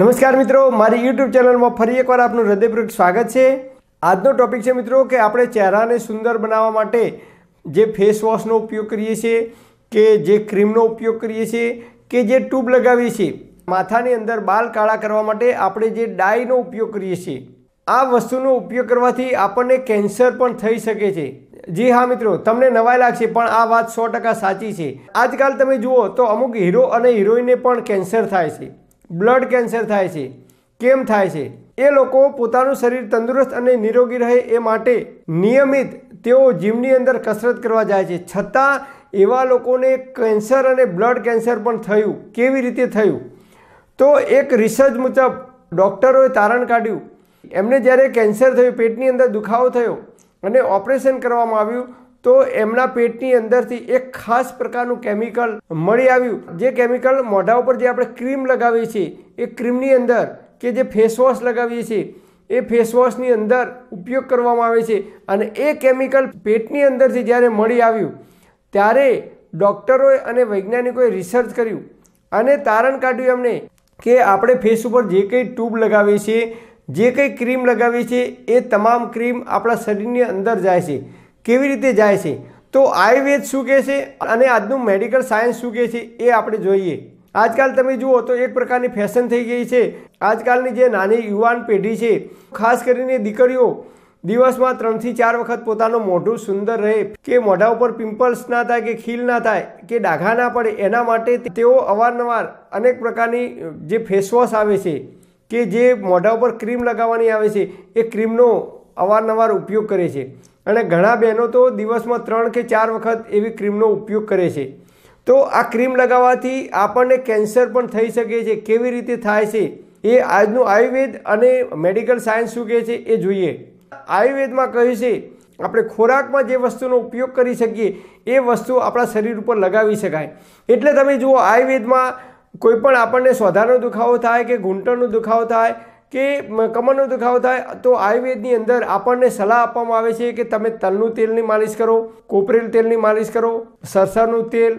નમસ્કાર મિત્રો મારી યુટ્યુબ ચેનલમાં ફરી એકવાર આપનું હૃદયપૂર્વક સ્વાગત છે આજનો ટોપિક છે મિત્રો કે આપણે ચહેરાને સુંદર બનાવવા માટે જે ફેસવોશનો ઉપયોગ કરીએ છીએ કે જે ક્રીમનો ઉપયોગ કરીએ છીએ કે જે ટ્યુબ લગાવીએ છીએ માથાની અંદર બાલ કાળા કરવા માટે આપણે જે ડાયનો ઉપયોગ કરીએ છીએ આ વસ્તુનો ઉપયોગ કરવાથી આપણને કેન્સર પણ થઈ શકે છે જી હા મિત્રો તમને નવાઈ લાગશે પણ આ વાત સો ટકા સાચી છે આજકાલ તમે જુઓ તો અમુક હીરો અને હિરોઈનને પણ કેન્સર થાય છે બ્લડ કેન્સર થાય છે કેમ થાય છે એ લોકો પોતાનું શરીર તંદુરસ્ત અને નિરોગી રહે એ માટે નિયમિત તેઓ જીમની અંદર કસરત કરવા જાય છે છતાં એવા લોકોને કેન્સર અને બ્લડ કેન્સર પણ થયું કેવી રીતે થયું તો એક રિસર્ચ મુજબ ડૉક્ટરોએ તારણ કાઢ્યું એમને જ્યારે કેન્સર થયું પેટની અંદર દુખાવો થયો અને ઓપરેશન કરવામાં આવ્યું તો એમના પેટની અંદરથી એક ખાસ પ્રકારનું કેમિકલ મળી આવ્યું જે કેમિકલ મોઢા ઉપર જે આપણે ક્રીમ લગાવીએ છીએ એ ક્રીમની અંદર કે જે ફેસવોશ લગાવીએ છીએ એ ફેસવોશની અંદર ઉપયોગ કરવામાં આવે છે અને એ કેમિકલ પેટની અંદરથી જ્યારે મળી આવ્યું ત્યારે ડૉક્ટરોએ અને વૈજ્ઞાનિકોએ રિસર્ચ કર્યું અને તારણ કાઢ્યું એમને કે આપણે ફેસ ઉપર જે કંઈ ટ્યુબ લગાવીએ છીએ જે કંઈ ક્રીમ લગાવીએ છીએ એ તમામ ક્રીમ આપણા શરીરની અંદર જાય છે કેવી રીતે જાય છે તો આયુર્વેદ શું કહે છે અને આજનું મેડિકલ સાયન્સ શું કહે છે એ આપણે જોઈએ આજકાલ તમે જુઓ તો એક પ્રકારની ફેશન થઈ ગઈ છે આજકાલની જે નાની યુવાન પેઢી છે ખાસ કરીને દીકરીઓ દિવસમાં ત્રણથી ચાર વખત પોતાનું મોઢું સુંદર રહે કે મોઢા ઉપર પિમ્પલ્સ ના થાય કે ખીલ ના થાય કે ડાઘા ના પડે એના માટે તેઓ અવારનવાર અનેક પ્રકારની જે ફેસવોશ આવે છે કે જે મોઢા ઉપર ક્રીમ લગાવવાની આવે છે એ ક્રીમનો અવારનવાર ઉપયોગ કરે છે અને ઘણા બહેનો તો દિવસમાં ત્રણ કે ચાર વખત એવી ક્રીમનો ઉપયોગ કરે છે તો આ ક્રીમ લગાવવાથી આપણને કેન્સર પણ થઈ શકે છે કેવી રીતે થાય છે એ આજનું આયુર્વેદ અને મેડિકલ સાયન્સ શું કહે છે એ જોઈએ આયુર્વેદમાં કહ્યું છે આપણે ખોરાકમાં જે વસ્તુનો ઉપયોગ કરી શકીએ એ વસ્તુ આપણા શરીર ઉપર લગાવી શકાય એટલે તમે જુઓ આયુર્વેદમાં કોઈ પણ આપણને સોધાનો દુખાવો થાય કે ઘૂંટણનો દુખાવો થાય કે કમરનો દુખાવો થાય તો આયુર્વેદની અંદર આપણને સલાહ આપવામાં આવે છે કે તમે તલનું તેલની માલિશ કરો કોપરેલ તેલની માલિશ કરો સરસાનું તેલ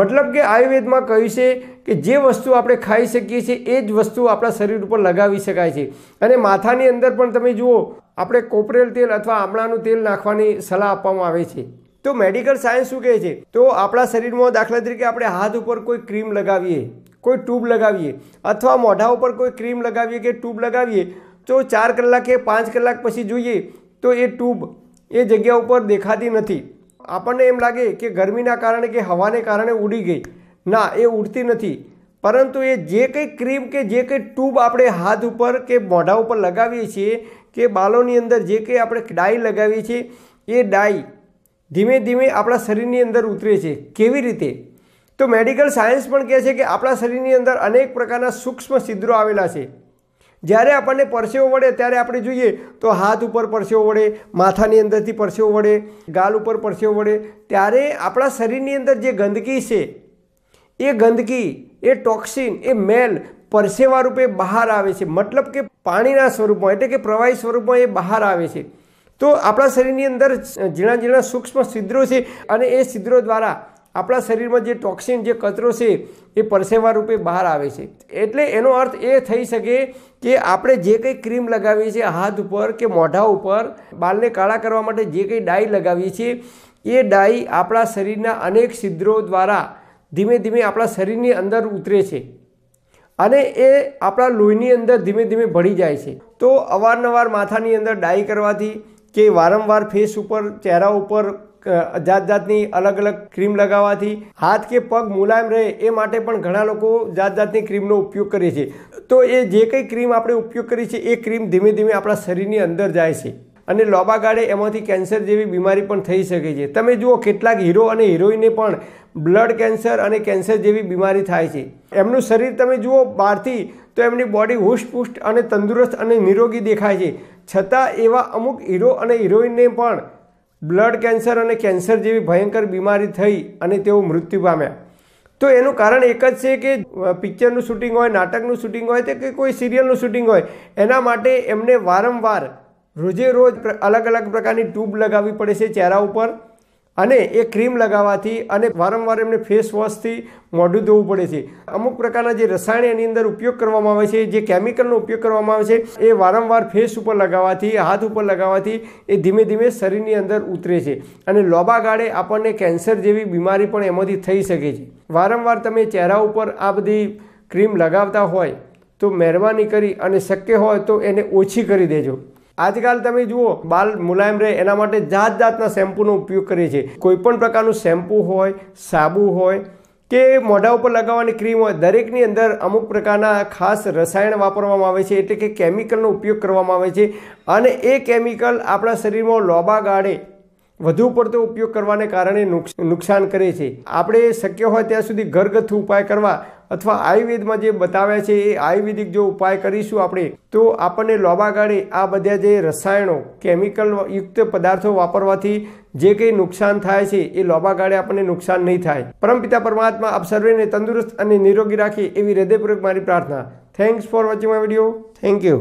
મતલબ કે આયુર્વેદમાં કહ્યું છે કે જે વસ્તુ આપણે ખાઈ શકીએ છીએ એ જ વસ્તુ આપણા શરીર ઉપર લગાવી શકાય છે અને માથાની અંદર પણ તમે જુઓ આપણે કોપરેલ તેલ અથવા આમળાનું તેલ નાખવાની સલાહ આપવામાં આવે છે તો મેડિકલ સાયન્સ શું કહે છે તો આપણા શરીરમાં દાખલા તરીકે આપણે હાથ ઉપર કોઈ ક્રીમ લગાવીએ કોઈ ટ્યુબ લગાવીએ અથવા મોઢા ઉપર કોઈ ક્રીમ લગાવીએ કે ટ્યુબ લગાવીએ તો ચાર કલાક કે પાંચ કલાક પછી જોઈએ તો એ ટ્યુબ એ જગ્યા ઉપર દેખાતી નથી આપણને એમ લાગે કે ગરમીના કારણે કે હવાને કારણે ઉડી ગઈ ના એ ઉડતી નથી પરંતુ એ જે કંઈ ક્રીમ કે જે કંઈ ટ્યુબ આપણે હાથ ઉપર કે મોઢા ઉપર લગાવીએ છીએ કે બાલોની અંદર જે કંઈ આપણે ડાઈ લગાવીએ છીએ એ ડાઈ ધીમે ધીમે આપણા શરીરની અંદર ઉતરે છે કેવી રીતે તો મેડિકલ સાયન્સ પણ કહે છે કે આપણા શરીરની અંદર અનેક પ્રકારના સૂક્ષ્મ છિદ્રો આવેલા છે જ્યારે આપણને પરસેવો વળે ત્યારે આપણે જોઈએ તો હાથ ઉપર પરસેવો વળે માથાની અંદરથી પરસેવો વળે ગાલ ઉપર પરસેવો વળે ત્યારે આપણા શરીરની અંદર જે ગંદકી છે એ ગંદકી એ ટોક્સિન એ મેલ પરસેવા રૂપે બહાર આવે છે મતલબ કે પાણીના સ્વરૂપમાં એટલે કે પ્રવાહી સ્વરૂપમાં એ બહાર આવે છે તો આપણા શરીરની અંદર ઝીણા ઝીણા સૂક્ષ્મ છિદ્રો છે અને એ છિદ્રો દ્વારા આપણા શરીરમાં જે ટોક્સિન જે કચરો છે એ પરસેવા રૂપે બહાર આવે છે એટલે એનો અર્થ એ થઈ શકે કે આપણે જે કંઈ ક્રીમ લગાવીએ છીએ હાથ ઉપર કે મોઢા ઉપર બાલને કાળા કરવા માટે જે કંઈ ડાઈ લગાવીએ છીએ એ ડાઈ આપણા શરીરના અનેક છિદ્રો દ્વારા ધીમે ધીમે આપણા શરીરની અંદર ઉતરે છે અને એ આપણા લોહીની અંદર ધીમે ધીમે ભળી જાય છે તો અવારનવાર માથાની અંદર ડાઈ કરવાથી કે વારંવાર ફેસ ઉપર ચહેરા ઉપર જાત જાતની અલગ અલગ ક્રીમ લગાવવાથી હાથ કે પગ મુલાયમ રહે એ માટે પણ ઘણા લોકો જાત જાતની ક્રીમનો ઉપયોગ કરે છે તો એ જે કંઈ ક્રીમ આપણે ઉપયોગ કરીએ છીએ એ ક્રીમ ધીમે ધીમે આપણા શરીરની અંદર જાય છે અને લોબા ગાળે એમાંથી કેન્સર જેવી બીમારી પણ થઈ શકે છે તમે જુઓ કેટલાક હીરો અને હિરોઈને પણ બ્લડ કેન્સર અને કેન્સર જેવી બીમારી થાય છે એમનું શરીર તમે જુઓ બહારથી તો એમની બોડી હુષ્ટપુષ્ટ અને તંદુરસ્ત અને નિરોગી દેખાય છે છતાં એવા અમુક હીરો અને હિરોઈનને પણ બ્લડ કેન્સર અને કેન્સર જેવી ભયંકર બીમારી થઈ અને તેઓ મૃત્યુ પામ્યા તો એનું કારણ એક જ છે કે પિક્ચરનું શૂટિંગ હોય નાટકનું શૂટિંગ હોય કે કોઈ સિરિયલનું શૂટિંગ હોય એના માટે એમને વારંવાર રોજે રોજ અલગ અલગ પ્રકારની ટ્યુબ લગાવવી પડે છે ચહેરા ઉપર અને એ ક્રીમ લગાવવાથી અને વારંવાર એમને ફેસ વોશથી મોઢું ધોવું પડે છે અમુક પ્રકારના જે રસાયણ એની અંદર ઉપયોગ કરવામાં આવે છે જે કેમિકલનો ઉપયોગ કરવામાં આવે છે એ વારંવાર ફેસ ઉપર લગાવવાથી હાથ ઉપર લગાવવાથી એ ધીમે ધીમે શરીરની અંદર ઉતરે છે અને લોબા ગાળે આપણને કેન્સર જેવી બીમારી પણ એમાંથી થઈ શકે છે વારંવાર તમે ચહેરા ઉપર આ બધી ક્રીમ લગાવતા હોય તો મહેરબાની કરી અને શક્ય હોય તો એને ઓછી કરી દેજો આજકાલ તમે જુઓ બાલ મુલાયમ રહે એના માટે જાત જાતના શેમ્પૂનો ઉપયોગ કરીએ છીએ કોઈપણ પ્રકારનું શેમ્પૂ હોય સાબુ હોય કે મોઢા ઉપર લગાવવાની ક્રીમ હોય દરેકની અંદર અમુક પ્રકારના ખાસ રસાયણ વાપરવામાં આવે છે એટલે કે કેમિકલનો ઉપયોગ કરવામાં આવે છે અને એ કેમિકલ આપણા શરીરમાં લોબા ગાળે વધુ પડતો ઉપયોગ કરવાને કારણે નુકસાન કરે છે આપણે શક્ય હોય ત્યાં સુધી ઘરગથ્થુ ઉપાય કરવા અથવા આયુર્વેદમાં જે બતાવ્યા છે એ આયુર્વેદિક જો ઉપાય કરીશું આપણે તો આપણને લાંબા ગાળે આ બધા જે રસાયણો કેમિકલ યુક્ત પદાર્થો વાપરવાથી જે કંઈ નુકસાન થાય છે એ લાંબા ગાળે આપણને નુકસાન નહીં થાય પરમપિતા પરમાત્મા આપ સર્વેને તંદુરસ્ત અને નિરોગી રાખે એવી હૃદયપૂર્વક મારી પ્રાર્થના thanks for watching my video thank you